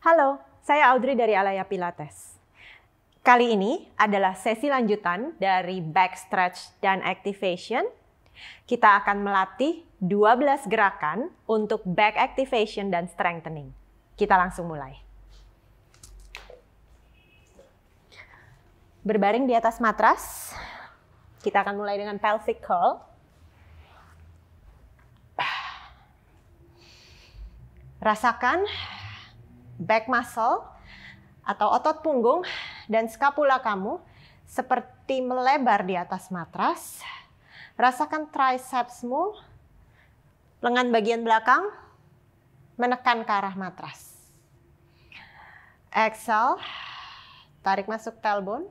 Halo, saya Audrey dari Alaya Pilates. Kali ini adalah sesi lanjutan dari back stretch dan activation. Kita akan melatih 12 gerakan untuk back activation dan strengthening. Kita langsung mulai. Berbaring di atas matras. Kita akan mulai dengan pelvic curl. Rasakan back muscle atau otot punggung dan skapula kamu seperti melebar di atas matras. Rasakan tricepsmu, lengan bagian belakang menekan ke arah matras. Exhale, tarik masuk tailbone.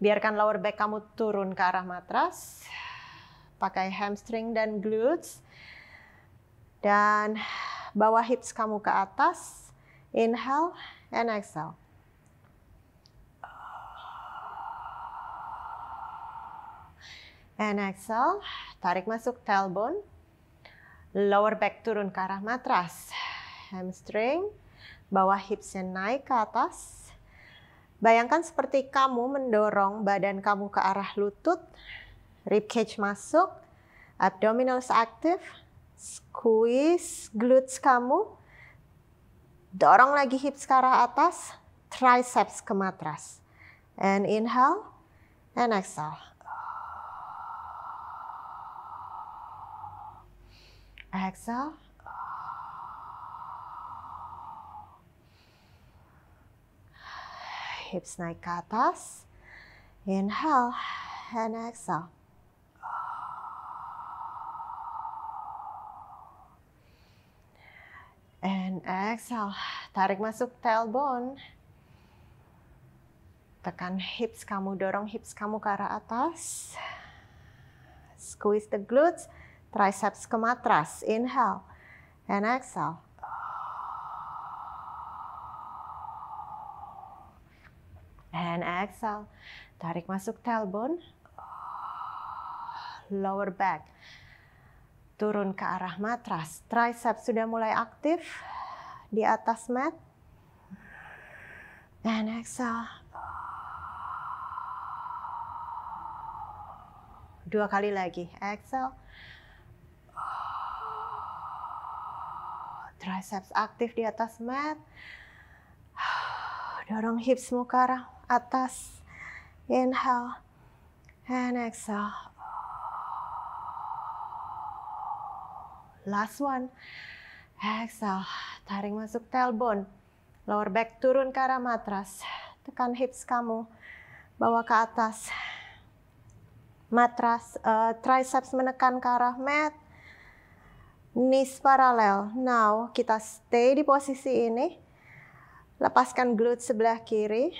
Biarkan lower back kamu turun ke arah matras. Pakai hamstring dan glutes. Dan bawa hips kamu ke atas. Inhale and exhale. And exhale, tarik masuk tailbone. Lower back turun ke arah matras. Hamstring, bawah hipsnya naik ke atas. Bayangkan seperti kamu mendorong badan kamu ke arah lutut. Rib cage masuk, abdominals aktif, squeeze glutes kamu, Dorong lagi hips ke arah atas, triceps ke matras. And inhale, and exhale. Exhale. Hips naik ke atas. Inhale and exhale. And exhale, tarik masuk tailbone. Tekan hips kamu, dorong hips kamu ke arah atas. Squeeze the glutes, triceps ke matras. Inhale and exhale. And exhale. Tarik masuk tailbone. Lower back turun ke arah matras. Triceps sudah mulai aktif di atas mat. And exhale. Dua kali lagi. Exhale. Triceps aktif di atas mat. Dorong hips muka arah atas. Inhale. And exhale. Last one. Exhale, tarik masuk tailbone. Lower back turun ke arah matras. Tekan hips kamu. Bawa ke atas. Matras, uh, triceps menekan ke arah mat. Knees paralel. Now, kita stay di posisi ini. Lepaskan glute sebelah kiri.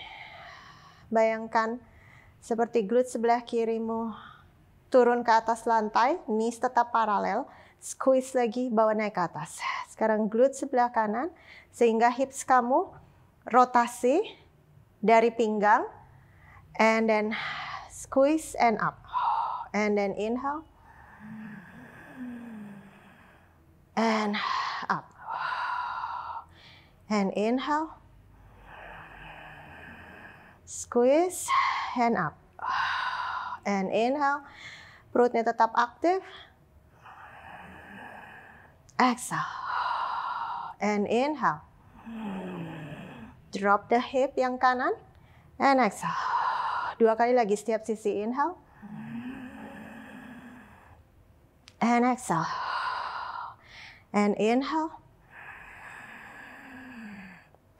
Bayangkan seperti glute sebelah kirimu turun ke atas lantai, knees tetap paralel squeeze lagi, bawah naik ke atas. Sekarang glute sebelah kanan, sehingga hips kamu rotasi dari pinggang, and then squeeze and up. And then inhale, and up. And inhale, squeeze, and up. And inhale, perutnya tetap aktif, Exhale. And inhale. Drop the hip yang kanan. And exhale. Dua kali lagi setiap sisi inhale. And exhale. And inhale.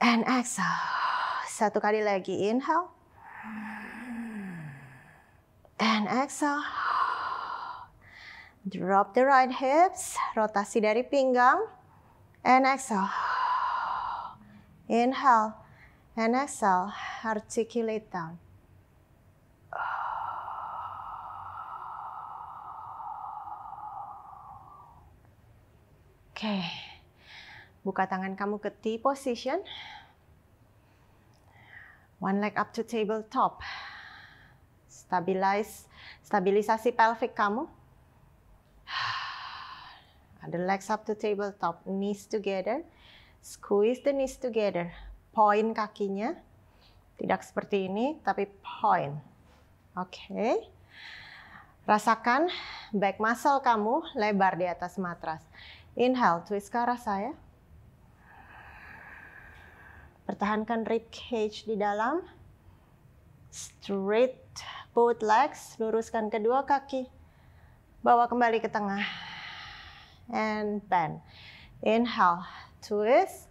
And exhale. Satu kali lagi inhale. And exhale. Drop the right hips, rotasi dari pinggang. And exhale. Inhale. And exhale, articulate down. Oke, okay. buka tangan kamu ke T position. One leg up to tabletop. Stabilize, stabilisasi pelvic kamu. The legs up to tabletop, knees together. Squeeze the knees together. Point kakinya. Tidak seperti ini, tapi point. Oke. Okay. Rasakan back muscle kamu lebar di atas matras. Inhale, twist ke arah saya. Pertahankan rib cage di dalam. Straight both legs, luruskan kedua kaki. Bawa kembali ke tengah and bend. Inhale, twist.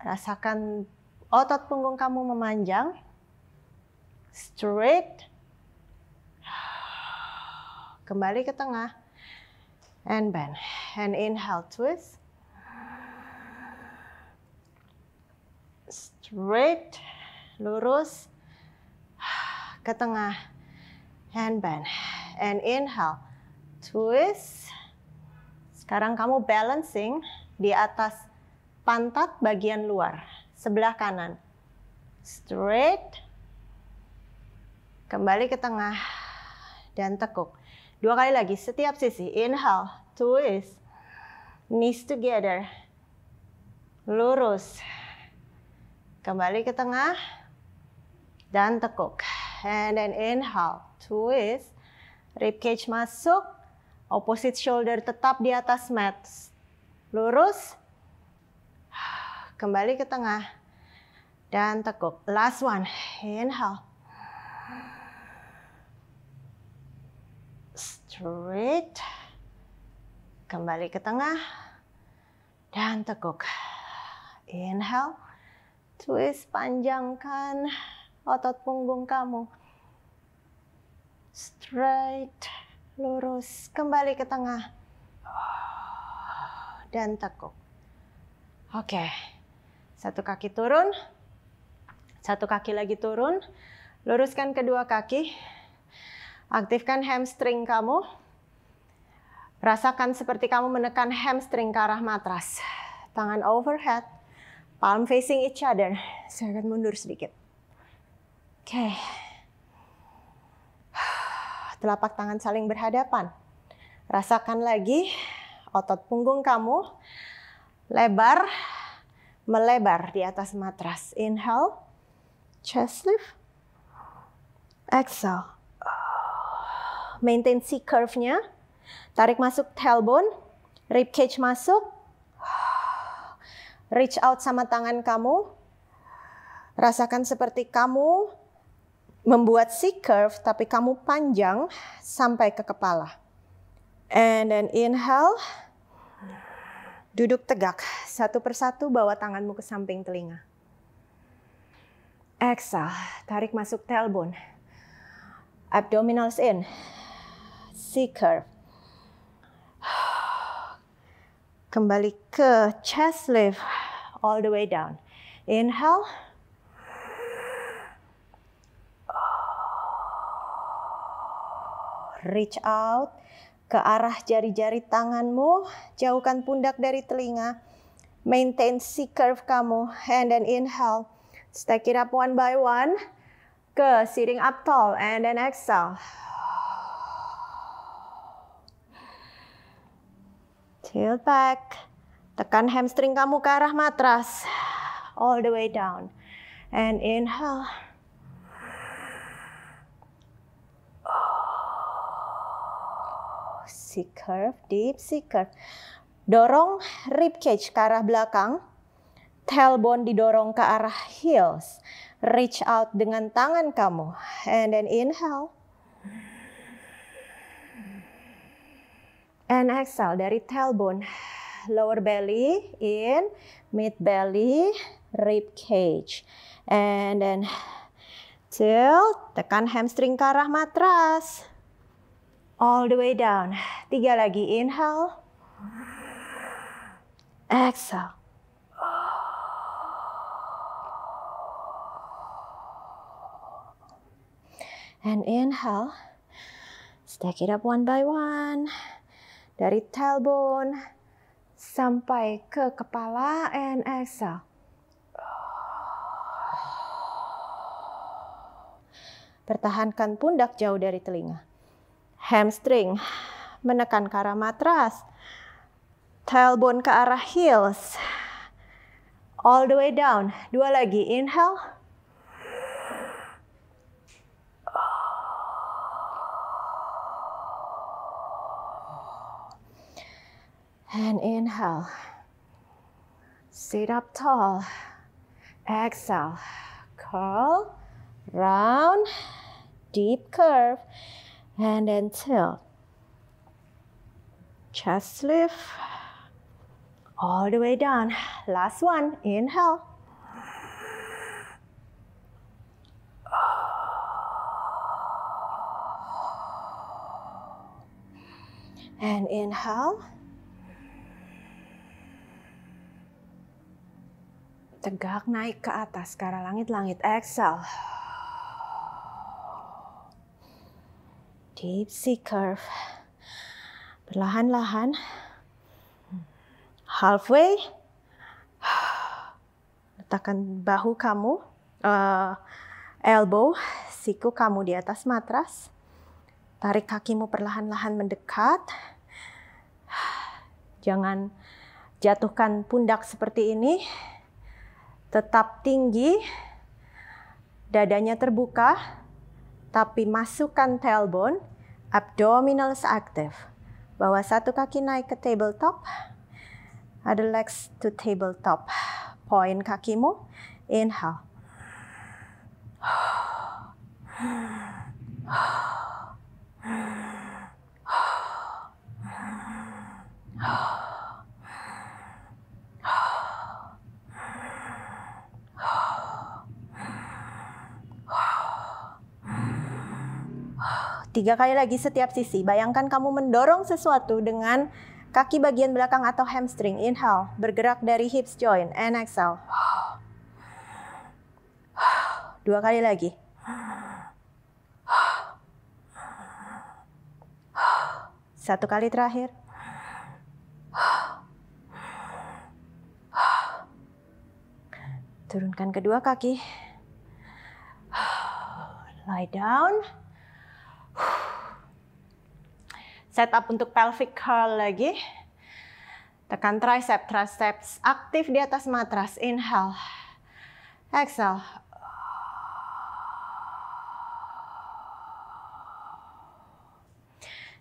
Rasakan otot punggung kamu memanjang. Straight. Kembali ke tengah. And bend. And inhale, twist. Straight. Lurus. Ke tengah. And bend. And inhale, twist sekarang kamu balancing di atas pantat bagian luar, sebelah kanan. Straight. Kembali ke tengah dan tekuk. Dua kali lagi setiap sisi. Inhale, twist. Knees together. Lurus. Kembali ke tengah dan tekuk. And then inhale, twist. Ribcage masuk, Opposite shoulder tetap di atas mat. Lurus. Kembali ke tengah. Dan tekuk. Last one. Inhale. Straight. Kembali ke tengah. Dan tekuk. Inhale. Twist panjangkan otot punggung kamu. Straight lurus, kembali ke tengah, dan tekuk. Oke, satu kaki turun, satu kaki lagi turun, luruskan kedua kaki, aktifkan hamstring kamu, rasakan seperti kamu menekan hamstring ke arah matras, tangan overhead, palm facing each other, saya akan mundur sedikit. Oke. Okay telapak tangan saling berhadapan. Rasakan lagi otot punggung kamu lebar, melebar di atas matras. Inhale, chest lift, exhale. Maintain C curve-nya. Tarik masuk tailbone, rib cage masuk. Reach out sama tangan kamu. Rasakan seperti kamu membuat C curve tapi kamu panjang sampai ke kepala. And then inhale. Duduk tegak. Satu persatu bawa tanganmu ke samping telinga. Exhale, tarik masuk tailbone. Abdominals in. C curve. Kembali ke chest lift all the way down. Inhale. reach out ke arah jari-jari tanganmu, jauhkan pundak dari telinga, maintain C curve kamu, and then inhale, stack it up one by one, ke sitting up tall, and then exhale. Tilt back, tekan hamstring kamu ke arah matras, all the way down, and inhale, C curve, deep C curve. Dorong rib cage ke arah belakang, tailbone didorong ke arah heels. Reach out dengan tangan kamu, and then inhale. And exhale dari tailbone, lower belly, in, mid belly, rib cage. And then tilt, tekan hamstring ke arah matras all the way down. Tiga lagi, inhale. Exhale. And inhale. Stack it up one by one. Dari tailbone sampai ke kepala and exhale. Pertahankan pundak jauh dari telinga hamstring, menekan ke arah matras, tailbone ke arah heels, all the way down. Dua lagi, inhale. And inhale. Sit up tall. Exhale. Curl. Round. Deep curve. hand and tail. Chest lift all the way down. Last one, inhale. And inhale. Tegak naik ke atas ke arah langit-langit. Exhale. deep C curve. Perlahan-lahan. Halfway. Letakkan bahu kamu, uh, elbow, siku kamu di atas matras. Tarik kakimu perlahan-lahan mendekat. Jangan jatuhkan pundak seperti ini. Tetap tinggi. Dadanya terbuka tapi masukkan tailbone, abdominals aktif. Bawa satu kaki naik ke tabletop, ada legs to tabletop. Point kakimu, inhale. Tiga kali lagi setiap sisi. Bayangkan kamu mendorong sesuatu dengan kaki bagian belakang atau hamstring. Inhale, bergerak dari hips joint. And exhale. Dua kali lagi. Satu kali terakhir. Turunkan kedua kaki. Lie down. setup untuk pelvic curl lagi. Tekan tricep, triceps aktif di atas matras. Inhale. Exhale.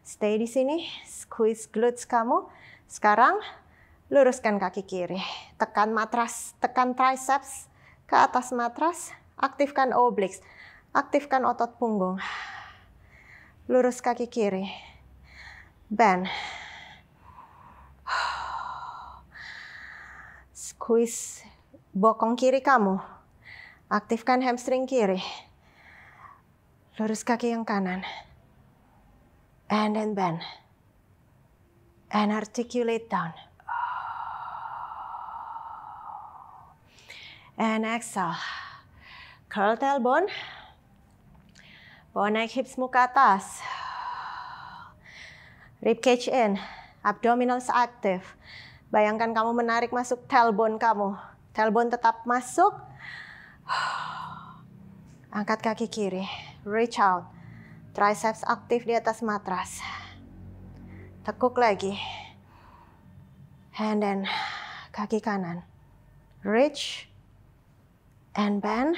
Stay di sini. Squeeze glutes kamu. Sekarang luruskan kaki kiri. Tekan matras, tekan triceps ke atas matras. Aktifkan obliques. Aktifkan otot punggung. Lurus kaki kiri Ben. Squeeze bokong kiri kamu. Aktifkan hamstring kiri. Lurus kaki yang kanan. And then bend. And articulate down. And exhale. Curl tailbone. Bawa naik hips muka atas ribcage in, abdominals aktif. Bayangkan kamu menarik masuk tailbone kamu. Tailbone tetap masuk. Angkat kaki kiri, reach out. Triceps aktif di atas matras. Tekuk lagi. And then kaki kanan. Reach and bend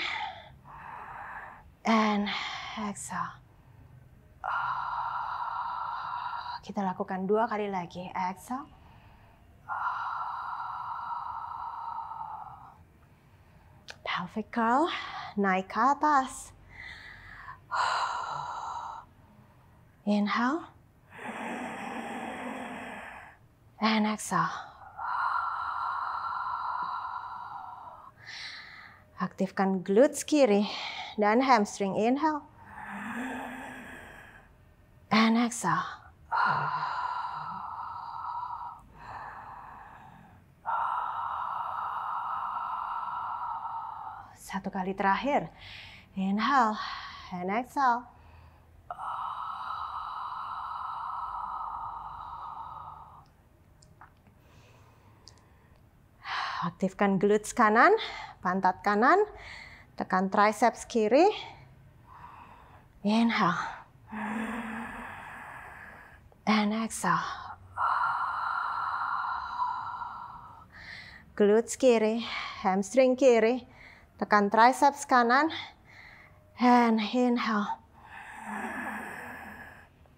and exhale. Kita lakukan dua kali lagi. Exhale. Pelvic curl. Naik ke atas. Inhale. And exhale. Aktifkan glutes kiri dan hamstring. Inhale. And exhale. Satu kali terakhir. Inhale and exhale. Aktifkan glutes kanan, pantat kanan, tekan triceps kiri. Inhale and exhale. Glutes kiri, hamstring kiri, tekan triceps kanan, and inhale,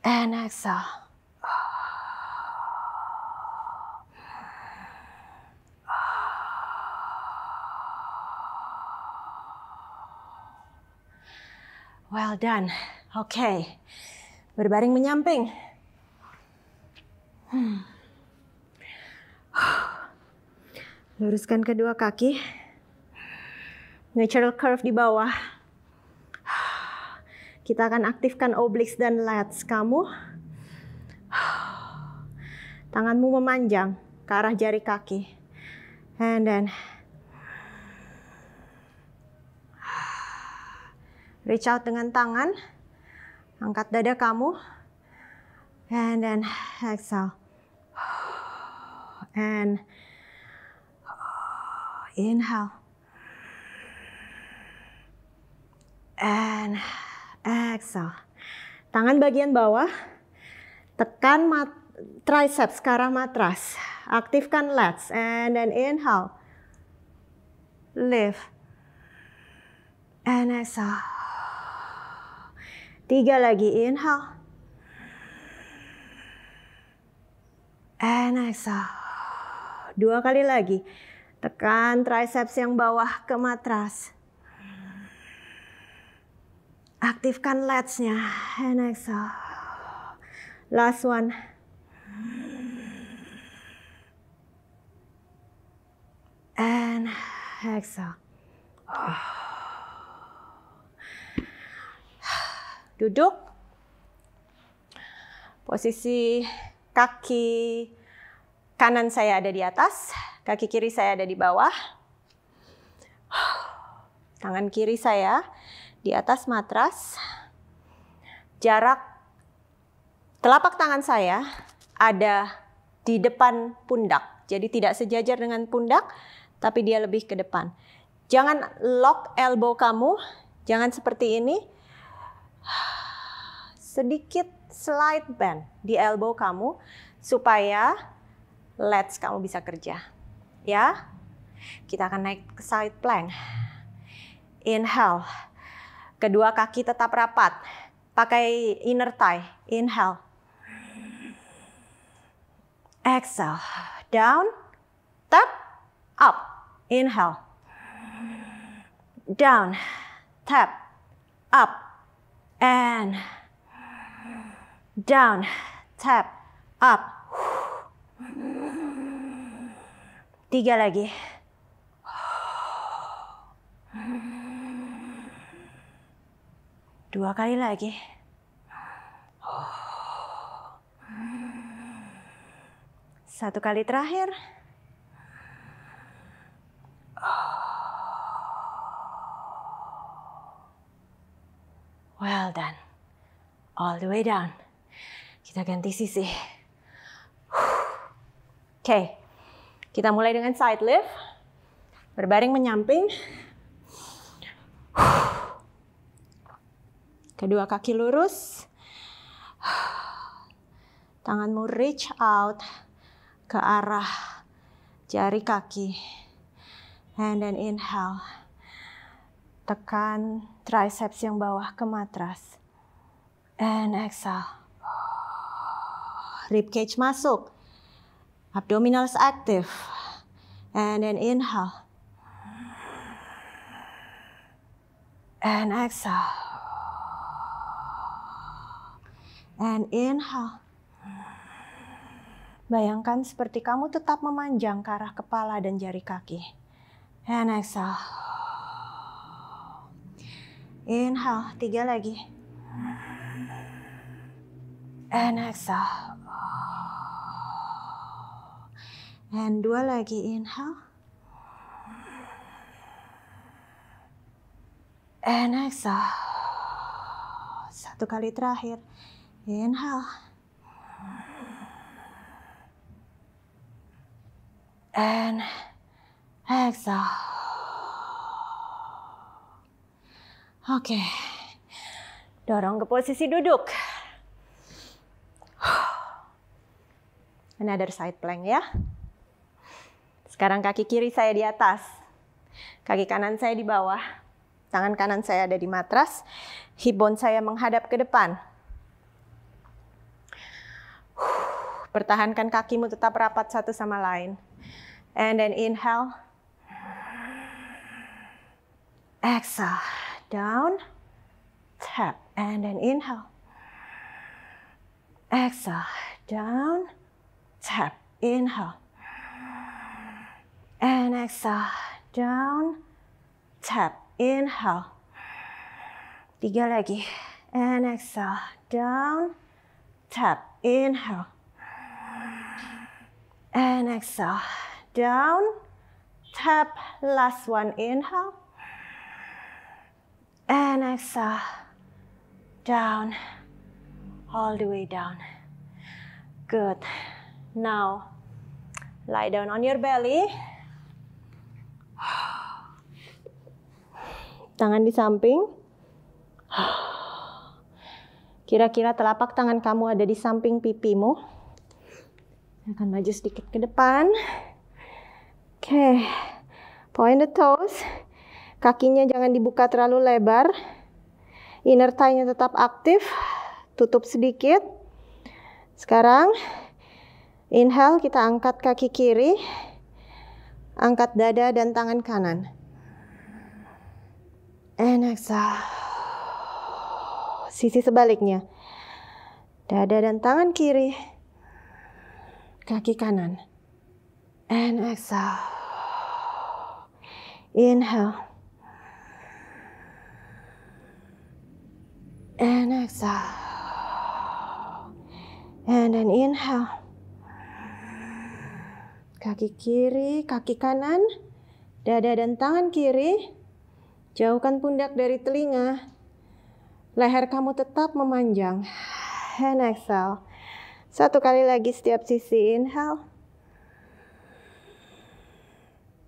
and exhale. Well done. Oke. Okay. Berbaring menyamping. Luruskan kedua kaki. Natural curve di bawah. Kita akan aktifkan obliques dan lats kamu. Tanganmu memanjang ke arah jari kaki. And then reach out dengan tangan, angkat dada kamu, and then exhale and inhale and exhale. Tangan bagian bawah, tekan mat triceps ke arah matras. Aktifkan lats and then inhale. Lift. And exhale. Tiga lagi, inhale. And exhale. Dua kali lagi. Tekan triceps yang bawah ke matras. Aktifkan latsnya. And exhale. Last one. And exhale. Duduk. Posisi kaki Kanan saya ada di atas, kaki kiri saya ada di bawah. Tangan kiri saya di atas matras. Jarak telapak tangan saya ada di depan pundak. Jadi tidak sejajar dengan pundak, tapi dia lebih ke depan. Jangan lock elbow kamu, jangan seperti ini. Sedikit slide bend di elbow kamu supaya Let's kamu bisa kerja. Ya. Kita akan naik ke side plank. Inhale. Kedua kaki tetap rapat. Pakai inner thigh. Inhale. Exhale. Down. Tap. Up. Inhale. Down. Tap. Up. And down. Tap. Up. Tiga lagi. Dua kali lagi. Satu kali terakhir. Well done. All the way down. Kita ganti sisi. Oke, kita mulai dengan side lift. Berbaring menyamping. Kedua kaki lurus. Tanganmu reach out ke arah jari kaki. And then inhale. Tekan triceps yang bawah ke matras. And exhale. Rib cage masuk Abdominals active. And then inhale. And exhale. And inhale. Bayangkan seperti kamu tetap memanjang ke arah kepala dan jari kaki. And exhale. Inhale, tiga lagi. And exhale. Dan dua lagi inhale. And exhale. Satu kali terakhir. Inhale. And exhale. Oke. Dorong ke posisi duduk. Another side plank ya. Sekarang kaki kiri saya di atas. Kaki kanan saya di bawah. Tangan kanan saya ada di matras. Hip bone saya menghadap ke depan. Pertahankan kakimu tetap rapat satu sama lain. And then inhale. Exhale. Down. Tap. And then inhale. Exhale. Down. Tap. Inhale. and exhale. Down, tap, inhale. Tiga lagi. And exhale. Down, tap, inhale. And exhale. Down, tap, last one, inhale. And exhale. Down, all the way down. Good. Now, lie down on your belly. Tangan di samping. Kira-kira telapak tangan kamu ada di samping pipimu. Akan maju sedikit ke depan. Oke. Point the toes. Kakinya jangan dibuka terlalu lebar. Inner thigh-nya tetap aktif. Tutup sedikit. Sekarang inhale kita angkat kaki kiri. Angkat dada dan tangan kanan. And exhale. Sisi sebaliknya. Dada dan tangan kiri. Kaki kanan. And exhale. Inhale. And exhale. And then inhale. Kaki kiri, kaki kanan, dada dan tangan kiri. Jauhkan pundak dari telinga. Leher kamu tetap memanjang. And exhale. Satu kali lagi setiap sisi. Inhale.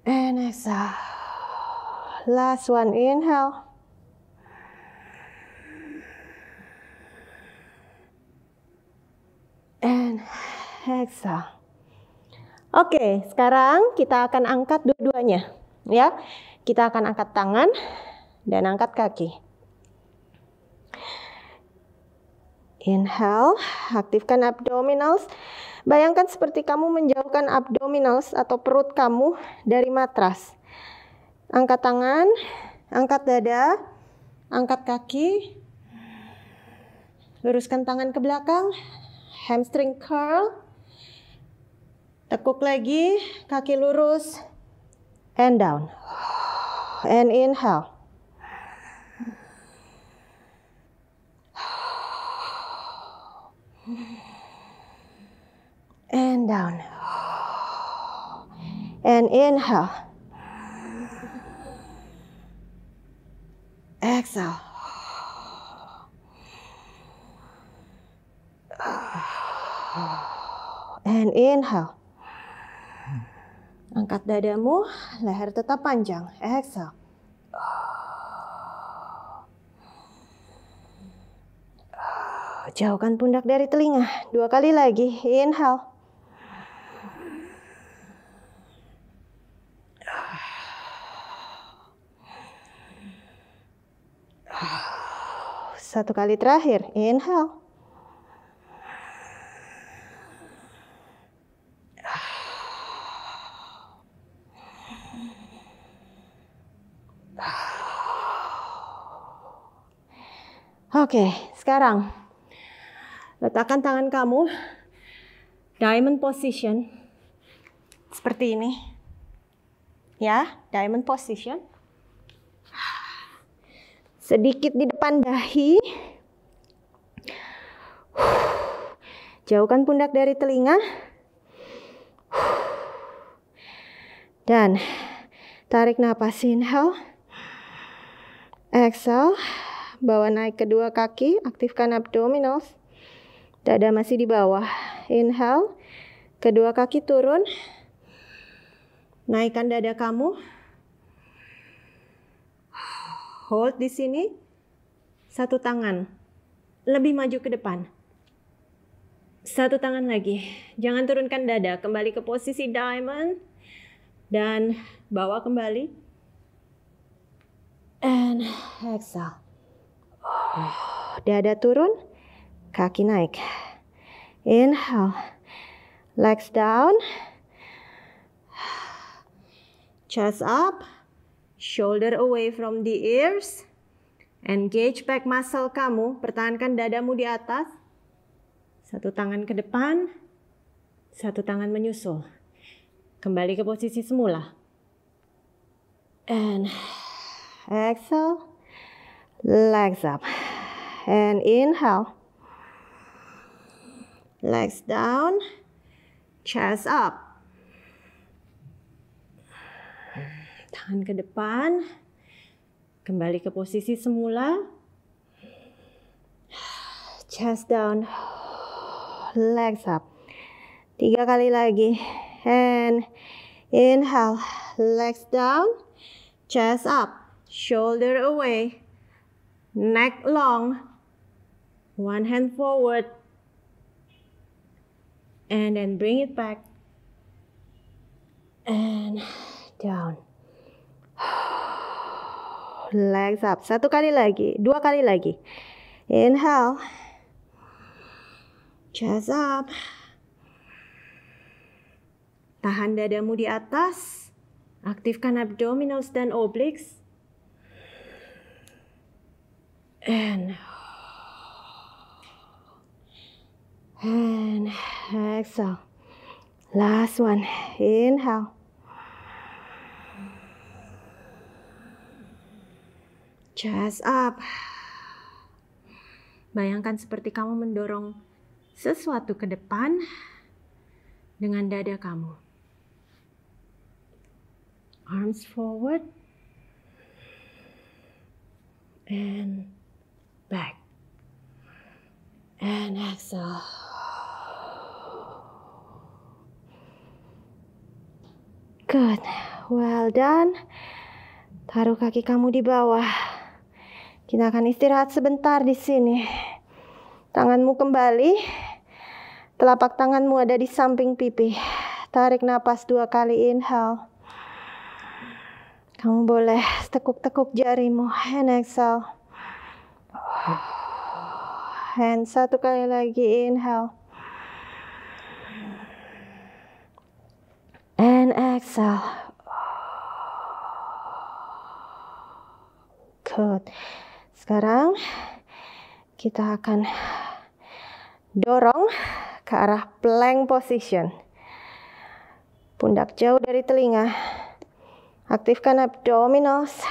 And exhale. Last one. Inhale. And exhale. Oke, sekarang kita akan angkat dua-duanya, ya. Kita akan angkat tangan dan angkat kaki. Inhale, aktifkan abdominals. Bayangkan seperti kamu menjauhkan abdominals atau perut kamu dari matras. Angkat tangan, angkat dada, angkat kaki. Luruskan tangan ke belakang, hamstring curl. Tekuk lagi, kaki lurus, and down. And inhale. And down. And inhale. Exhale. And inhale. Angkat dadamu, leher tetap panjang. Exhale. Jauhkan pundak dari telinga. Dua kali lagi. Inhale. Satu kali terakhir. Inhale. Oke, sekarang letakkan tangan kamu diamond position seperti ini. Ya, diamond position. Sedikit di depan dahi. Jauhkan pundak dari telinga. Dan tarik napas inhale. Exhale bawa naik kedua kaki, aktifkan abdominals. Dada masih di bawah. Inhale, kedua kaki turun. Naikkan dada kamu. Hold di sini. Satu tangan. Lebih maju ke depan. Satu tangan lagi. Jangan turunkan dada. Kembali ke posisi diamond. Dan bawa kembali. and exhale. Dada turun, kaki naik. Inhale. Legs down. Chest up. Shoulder away from the ears. Engage back muscle kamu. Pertahankan dadamu di atas. Satu tangan ke depan. Satu tangan menyusul. Kembali ke posisi semula. And exhale legs up and inhale legs down chest up tahan ke depan kembali ke posisi semula chest down legs up tiga kali lagi and inhale legs down chest up shoulder away neck long, one hand forward, and then bring it back and down. Legs up. Satu kali lagi, dua kali lagi. Inhale. Chest up. Tahan dadamu di atas. Aktifkan abdominals dan obliques and and exhale. Last one. Inhale. Chest up. Bayangkan seperti kamu mendorong sesuatu ke depan dengan dada kamu. Arms forward. And back. And exhale. Good. Well done. Taruh kaki kamu di bawah. Kita akan istirahat sebentar di sini. Tanganmu kembali. Telapak tanganmu ada di samping pipi. Tarik napas dua kali inhale. Kamu boleh tekuk-tekuk jarimu. And exhale. And satu kali lagi inhale. And exhale. Good. Sekarang kita akan dorong ke arah plank position. Pundak jauh dari telinga. Aktifkan abdominals.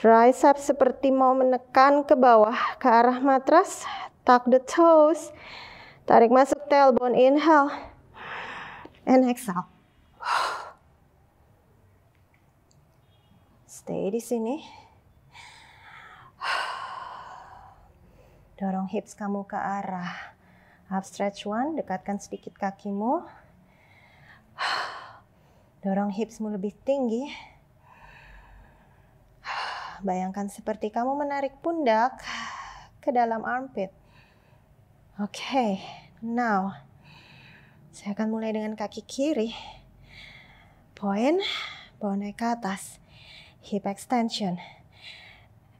Tricep seperti mau menekan ke bawah ke arah matras. Tuck the toes. Tarik masuk tailbone. Inhale. And exhale. Stay di sini. Dorong hips kamu ke arah up stretch one. Dekatkan sedikit kakimu. Dorong hipsmu lebih tinggi. Bayangkan seperti kamu menarik pundak ke dalam armpit. Oke, okay, now saya akan mulai dengan kaki kiri. Point, bonek ke atas. Hip extension.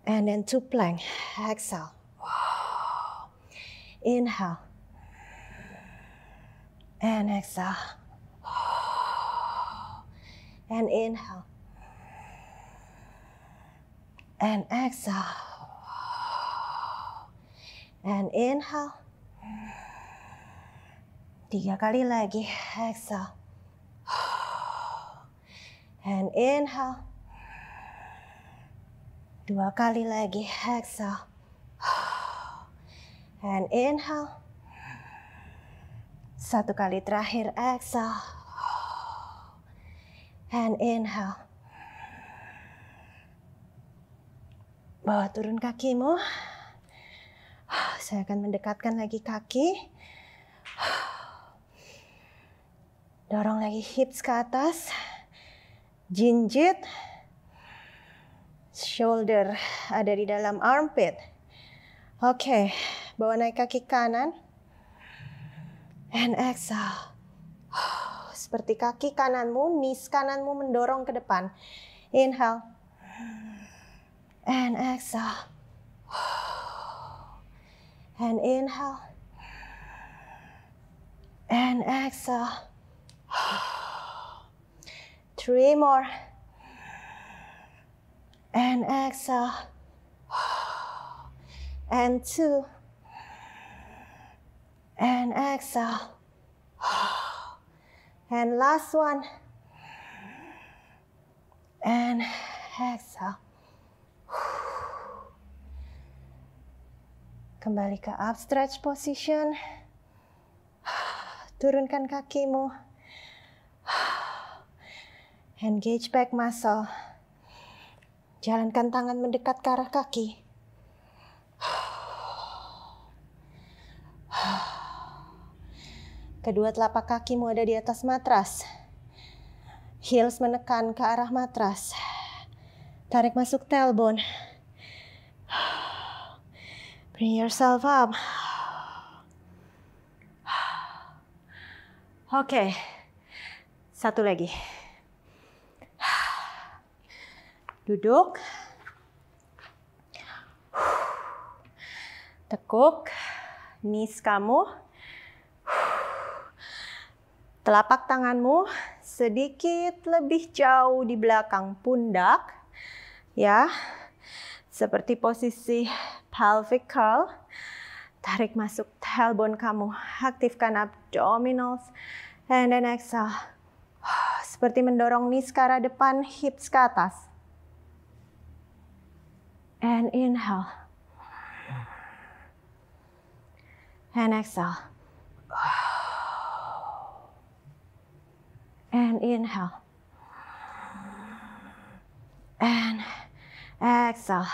And then two plank. Exhale. Inhale. And exhale. And inhale and exhale. And inhale. Tiga kali lagi. Exhale. And inhale. Dua kali lagi. Exhale. And inhale. Satu kali terakhir. Exhale. And inhale. Bawa turun kakimu. Saya akan mendekatkan lagi kaki. Dorong lagi hips ke atas. Jinjit. Shoulder ada di dalam armpit. Oke, okay. bawa naik kaki kanan. And exhale. Seperti kaki kananmu, knees kananmu mendorong ke depan. Inhale. and exhale. And inhale. And exhale. Three more. And exhale. And two. And exhale. And last one. And exhale. Kembali ke up stretch position. Turunkan kakimu. Engage back muscle. Jalankan tangan mendekat ke arah kaki. Kedua telapak kakimu ada di atas matras. Heels menekan ke arah matras. Tarik masuk telpon. Bring yourself up. Oke, satu lagi. Duduk. Tekuk knees kamu. Telapak tanganmu sedikit lebih jauh di belakang pundak ya seperti posisi pelvic curl tarik masuk tailbone kamu aktifkan abdominals and then exhale seperti mendorong knees ke arah depan hips ke atas and inhale and exhale and inhale Exhale.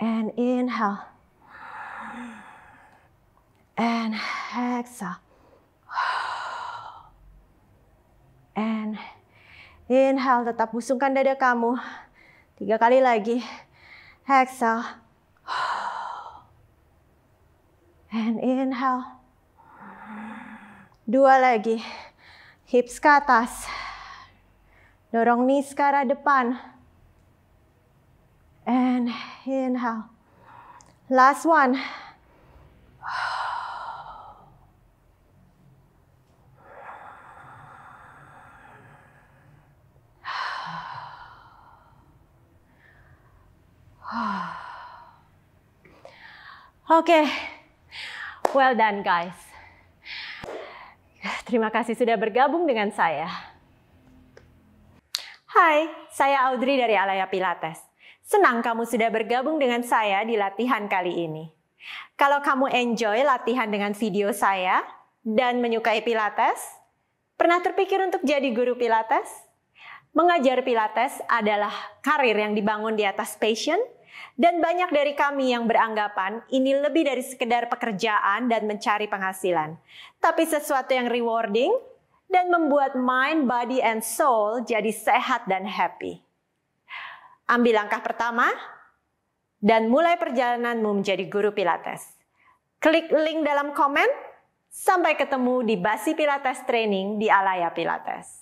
And inhale. And exhale. And inhale, tetap busungkan dada kamu. Tiga kali lagi. Exhale. And inhale. Dua lagi. Hips ke atas. Dorong knees ke arah depan. And inhale. Last one. Oke, okay. well done guys. Terima kasih sudah bergabung dengan saya. Hai, saya Audrey dari Alaya Pilates. Senang kamu sudah bergabung dengan saya di latihan kali ini. Kalau kamu enjoy latihan dengan video saya dan menyukai Pilates, pernah terpikir untuk jadi guru Pilates? Mengajar Pilates adalah karir yang dibangun di atas passion, dan banyak dari kami yang beranggapan ini lebih dari sekedar pekerjaan dan mencari penghasilan. Tapi sesuatu yang rewarding, dan membuat mind, body, and soul jadi sehat dan happy. Ambil langkah pertama dan mulai perjalananmu menjadi guru Pilates. Klik link dalam komen. Sampai ketemu di Basi Pilates Training di Alaya Pilates.